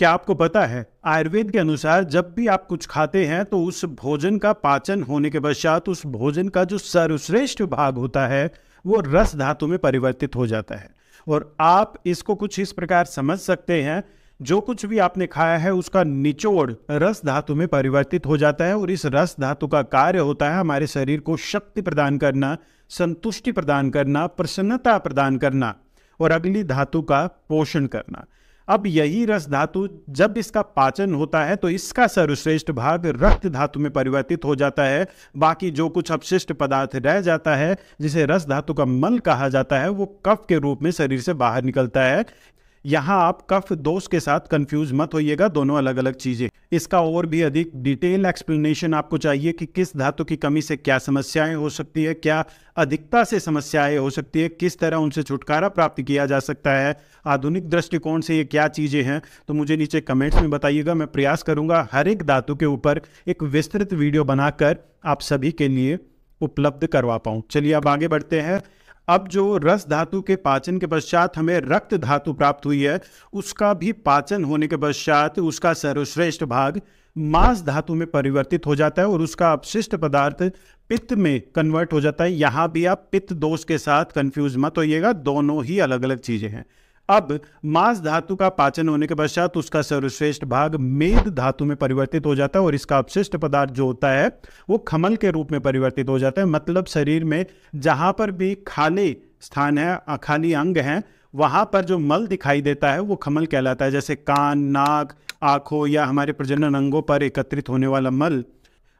क्या आपको पता है आयुर्वेद के अनुसार जब भी आप कुछ खाते हैं तो उस भोजन का पाचन होने के पश्चात उस भोजन का जो सर्वश्रेष्ठ भाग होता है वो रस धातु में परिवर्तित हो जाता है और आप इसको कुछ इस प्रकार समझ सकते हैं जो कुछ भी आपने खाया है उसका निचोड़ रस धातु में परिवर्तित हो जाता है और इस रस धातु का कार्य होता है हमारे शरीर को शक्ति प्रदान करना संतुष्टि प्रदान करना प्रसन्नता प्रदान करना और अगली धातु का पोषण करना अब यही रस धातु जब इसका पाचन होता है तो इसका सर्वश्रेष्ठ भाग रक्त धातु में परिवर्तित हो जाता है बाकी जो कुछ अपशिष्ट पदार्थ रह जाता है जिसे रस धातु का मल कहा जाता है वो कफ के रूप में शरीर से बाहर निकलता है यहाँ आप कफ दोष के साथ कंफ्यूज मत होइएगा दोनों अलग अलग चीज़ें इसका और भी अधिक डिटेल एक्सप्लेनेशन आपको चाहिए कि किस धातु की कमी से क्या समस्याएं हो सकती है क्या अधिकता से समस्याएं हो सकती है किस तरह उनसे छुटकारा प्राप्त किया जा सकता है आधुनिक दृष्टिकोण से ये क्या चीज़ें हैं तो मुझे नीचे कमेंट्स में बताइएगा मैं प्रयास करूँगा हर एक धातु के ऊपर एक विस्तृत वीडियो बनाकर आप सभी के लिए उपलब्ध करवा पाऊं चलिए अब आगे बढ़ते हैं अब जो रस धातु के पाचन के पश्चात हमें रक्त धातु प्राप्त हुई है उसका भी पाचन होने के पश्चात उसका सर्वश्रेष्ठ भाग मांस धातु में परिवर्तित हो जाता है और उसका अपशिष्ट पदार्थ पित्त में कन्वर्ट हो जाता है यहाँ भी आप पित्त दोष के साथ कंफ्यूज मत होइएगा दोनों ही अलग अलग चीज़ें हैं अब मांस धातु का पाचन होने के पश्चात उसका सर्वश्रेष्ठ भाग मेद धातु में परिवर्तित हो जाता है और इसका अपशिष्ट पदार्थ जो होता है वो खमल के रूप में परिवर्तित हो जाता है मतलब शरीर में जहां पर भी खाली स्थान है खाली अंग है वहां पर जो मल दिखाई देता है वो खमल कहलाता है जैसे कान नाक आंखों या हमारे प्रजनन अंगों पर एकत्रित होने वाला मल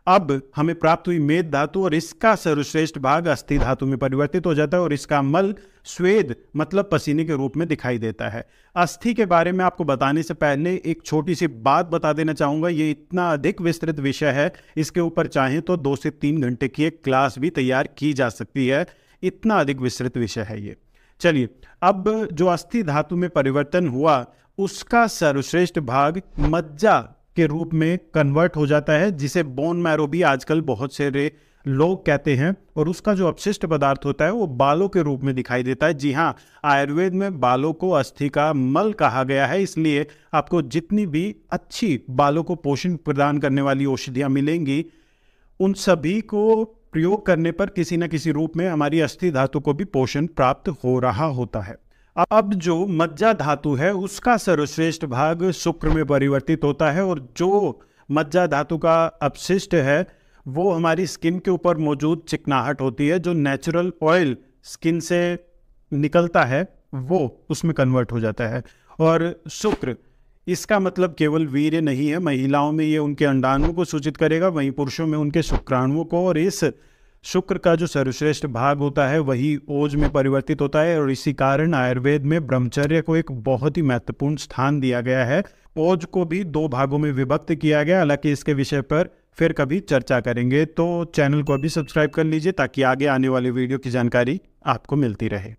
अब हमें प्राप्त हुई मेद धातु और इसका सर्वश्रेष्ठ भाग अस्थि धातु में परिवर्तित हो जाता है और इसका मल स्वेद मतलब पसीने के रूप में दिखाई देता है अस्थि के बारे में आपको बताने से पहले एक छोटी सी बात बता देना चाहूंगा ये इतना अधिक विस्तृत विषय है इसके ऊपर चाहें तो दो से तीन घंटे की एक क्लास भी तैयार की जा सकती है इतना अधिक विस्तृत विषय है ये चलिए अब जो अस्थि धातु में परिवर्तन हुआ उसका सर्वश्रेष्ठ भाग मज्जा के रूप में कन्वर्ट हो जाता है जिसे बोन मैरो भी आजकल बहुत से लोग कहते हैं और उसका जो अपशिष्ट पदार्थ होता है वो बालों के रूप में दिखाई देता है जी हाँ आयुर्वेद में बालों को अस्थि का मल कहा गया है इसलिए आपको जितनी भी अच्छी बालों को पोषण प्रदान करने वाली औषधियाँ मिलेंगी उन सभी को प्रयोग करने पर किसी न किसी रूप में हमारी अस्थि धातु को भी पोषण प्राप्त हो रहा होता है अब जो मज्जा धातु है उसका सर्वश्रेष्ठ भाग शुक्र में परिवर्तित होता है और जो मज्जा धातु का अपशिष्ट है वो हमारी स्किन के ऊपर मौजूद चिकनाहट होती है जो नेचुरल ऑयल स्किन से निकलता है वो उसमें कन्वर्ट हो जाता है और शुक्र इसका मतलब केवल वीर्य नहीं है महिलाओं में ये उनके अंडाणुओं को सूचित करेगा वहीं पुरुषों में उनके शुक्राणुओं को और इस शुक्र का जो सर्वश्रेष्ठ भाग होता है वही ओज में परिवर्तित होता है और इसी कारण आयुर्वेद में ब्रह्मचर्य को एक बहुत ही महत्वपूर्ण स्थान दिया गया है ओज को भी दो भागों में विभक्त किया गया हालांकि इसके विषय पर फिर कभी चर्चा करेंगे तो चैनल को अभी सब्सक्राइब कर लीजिए ताकि आगे आने वाले वीडियो की जानकारी आपको मिलती रहे